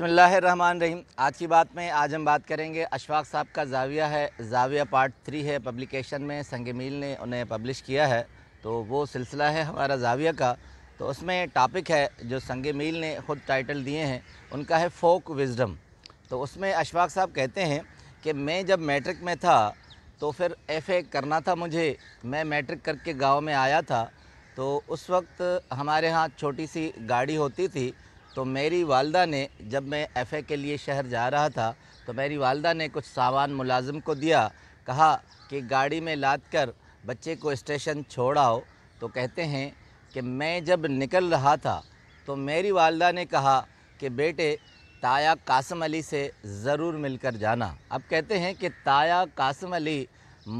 रहीम आज की बात में आज हम बात करेंगे अशफाक साहब का जाविया है जाविया पार्ट थ्री है पब्लिकेशन में संग मील ने उन्हें पब्लिश किया है तो वो सिलसिला है हमारा जाविया का तो उसमें टॉपिक है जो संग मील ने ख़ुद टाइटल दिए हैं उनका है फोक विजडम तो उसमें अशफाक साहब कहते हैं कि मैं जब मैट्रिक में था तो फिर एफ़ करना था मुझे मैं मैट्रिक करके गाँव में आया था तो उस वक्त हमारे यहाँ छोटी सी गाड़ी होती थी तो मेरी वालदा ने जब मैं एफ़ के लिए शहर जा रहा था तो मेरी वालदा ने कुछ सामान मुलाजिम को दिया कहा कि गाड़ी में लाद कर बच्चे को स्टेशन छोड़ आओ तो कहते हैं कि मैं जब निकल रहा था तो मेरी वालदा ने कहा कि बेटे ताया कासम अली से ज़रूर मिलकर जाना अब कहते हैं कि ताया कासम अली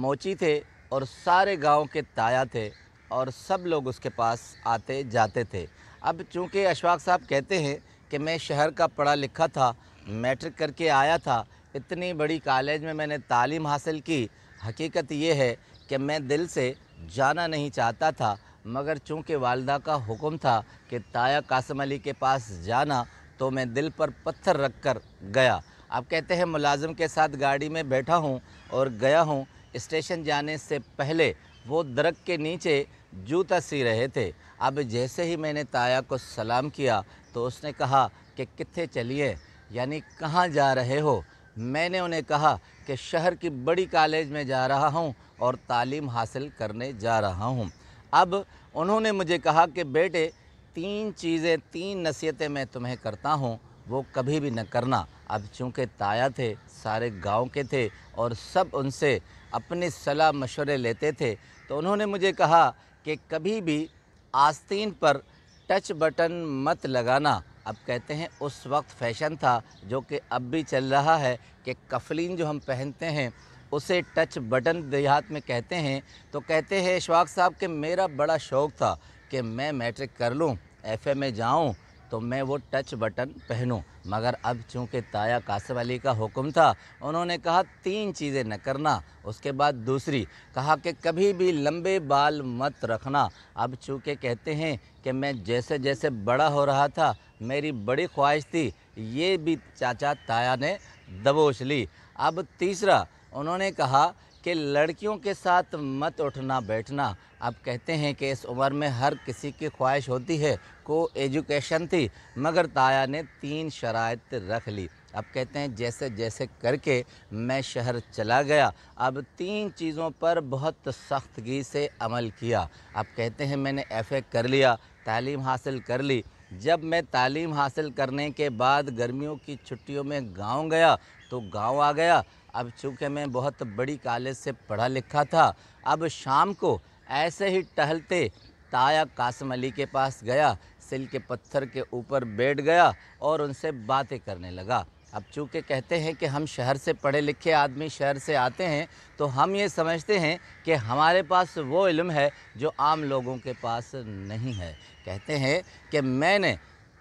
मोची थे और सारे गांव के ताया थे और सब लोग उसके पास आते जाते थे अब चूँकि अशफाक साहब कहते हैं कि मैं शहर का पढ़ा लिखा था मैट्रिक करके आया था इतनी बड़ी कॉलेज में मैंने तालीम हासिल की हकीकत ये है कि मैं दिल से जाना नहीं चाहता था मगर चूँकि वालदा का हुक्म था कि ताया कासम अली के पास जाना तो मैं दिल पर पत्थर रख कर गया आप कहते हैं मुलाजम के साथ गाड़ी में बैठा हूँ और गया हूँ स्टेशन जाने से पहले वो दरक के नीचे जूता सी रहे थे अब जैसे ही मैंने ताया को सलाम किया तो उसने कहा कि कितने चलिए यानी कहाँ जा रहे हो मैंने उन्हें कहा कि शहर की बड़ी कॉलेज में जा रहा हूँ और तालीम हासिल करने जा रहा हूँ अब उन्होंने मुझे कहा कि बेटे तीन चीज़ें तीन नसीहतें मैं तुम्हें करता हूँ वो कभी भी न करना अब चूँकि ताया थे सारे गांव के थे और सब उनसे अपने सलाह मशवरे लेते थे तो उन्होंने मुझे कहा कि कभी भी आस्तीन पर टच बटन मत लगाना अब कहते हैं उस वक्त फैशन था जो कि अब भी चल रहा है कि कफलिन जो हम पहनते हैं उसे टच बटन देहात में कहते हैं तो कहते हैं इशवाक साहब कि मेरा बड़ा शौक़ था कि मैं मैट्रिक कर लूँ एफ में जाऊँ तो मैं वो टच बटन पहनूं मगर अब चूंकि ताया कासिम अली का हुक्म था उन्होंने कहा तीन चीज़ें न करना उसके बाद दूसरी कहा कि कभी भी लंबे बाल मत रखना अब चूँकि कहते हैं कि मैं जैसे जैसे बड़ा हो रहा था मेरी बड़ी ख्वाहिश थी ये भी चाचा ताया ने दबोच ली अब तीसरा उन्होंने कहा कि लड़कियों के साथ मत उठना बैठना आप कहते हैं कि इस उम्र में हर किसी की ख्वाहिश होती है को एजुकेशन थी मगर ताया ने तीन शरात रख ली अब कहते हैं जैसे जैसे करके मैं शहर चला गया अब तीन चीज़ों पर बहुत सख्तगी से अमल किया अब कहते हैं मैंने एफ़ कर लिया तालीम हासिल कर ली जब मैं तालीम हासिल करने के बाद गर्मियों की छुट्टियों में गांव गया तो गांव आ गया अब चूँकि मैं बहुत बड़ी कॉलेज से पढ़ा लिखा था अब शाम को ऐसे ही टहलते ताया कासम अली के पास गया सिल के पत्थर के ऊपर बैठ गया और उनसे बातें करने लगा अब चूँकि कहते हैं कि हम शहर से पढ़े लिखे आदमी शहर से आते हैं तो हम ये समझते हैं कि हमारे पास वो इल्म है जो आम लोगों के पास नहीं है कहते हैं कि मैंने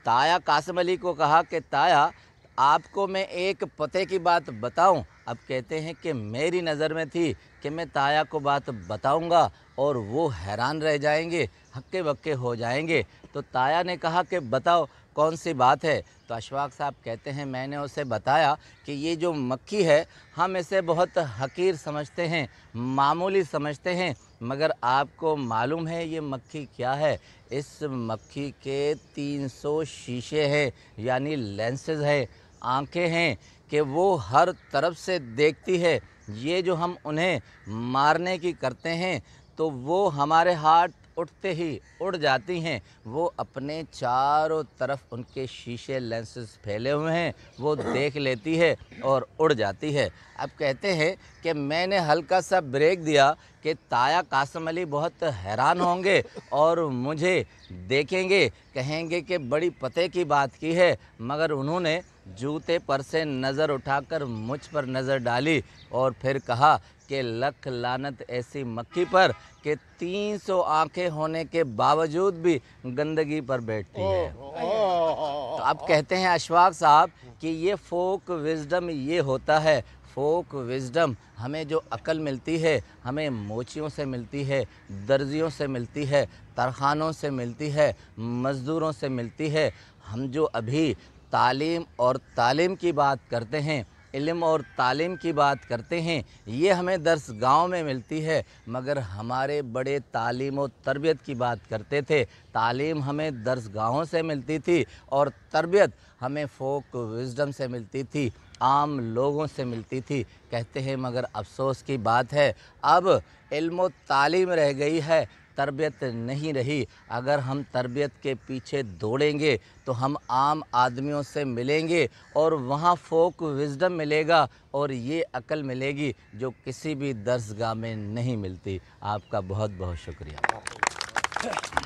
ताया कासम अली को कहा कि ताया आपको मैं एक पते की बात बताऊं अब कहते हैं कि मेरी नज़र में थी कि मैं ताया को बात बताऊंगा और वो हैरान रह जाएंगे हक्के बक्के हो जाएंगे तो ताया ने कहा कि बताओ कौन सी बात है तो अशफाक साहब कहते हैं मैंने उसे बताया कि ये जो मक्खी है हम इसे बहुत हकीर समझते हैं मामूली समझते हैं मगर आपको मालूम है ये मक्खी क्या है इस मक्खी के 300 शीशे हैं यानी लेंसेज हैं आंखें हैं कि वो हर तरफ से देखती है ये जो हम उन्हें मारने की करते हैं तो वो हमारे हाथ उठते ही उड़ जाती हैं वो अपने चारों तरफ उनके शीशे लेंसेज फैले हुए हैं वो देख लेती है और उड़ जाती है अब कहते हैं कि मैंने हल्का सा ब्रेक दिया कि ताया कासम अली बहुत हैरान होंगे और मुझे देखेंगे कहेंगे कि बड़ी पते की बात की है मगर उन्होंने जूते पर से नज़र उठाकर मुझ पर नज़र डाली और फिर कहा कि लख लानत ऐसी मक्खी पर कि 300 आँखें होने के बावजूद भी गंदगी पर बैठती है तो अब कहते हैं अशफाक साहब कि ये फोक विजडम ये होता है फोक विजडम हमें जो अकल मिलती है हमें मोचियों से मिलती है दर्जियों से मिलती है तरखानों से मिलती है मज़दूरों से मिलती है हम जो अभी तालीम और तालीम की बात करते हैं इल्म और तालीम की बात करते हैं ये हमें दर्स गांव में मिलती है मगर हमारे बड़े तालीम और तरबियत की बात करते थे तालीम हमें दर्स गाँवों से मिलती थी और तरबियत हमें फोक विजडम से मिलती थी आम लोगों से मिलती थी कहते हैं मगर अफसोस की बात है अब इल्म तालीम रह गई है तरबियत नहीं रही अगर हम तरबियत के पीछे दौड़ेंगे तो हम आम आदमियों से मिलेंगे और वहाँ फोक विजडम मिलेगा और ये अकल मिलेगी जो किसी भी दर्सगाह में नहीं मिलती आपका बहुत बहुत शुक्रिया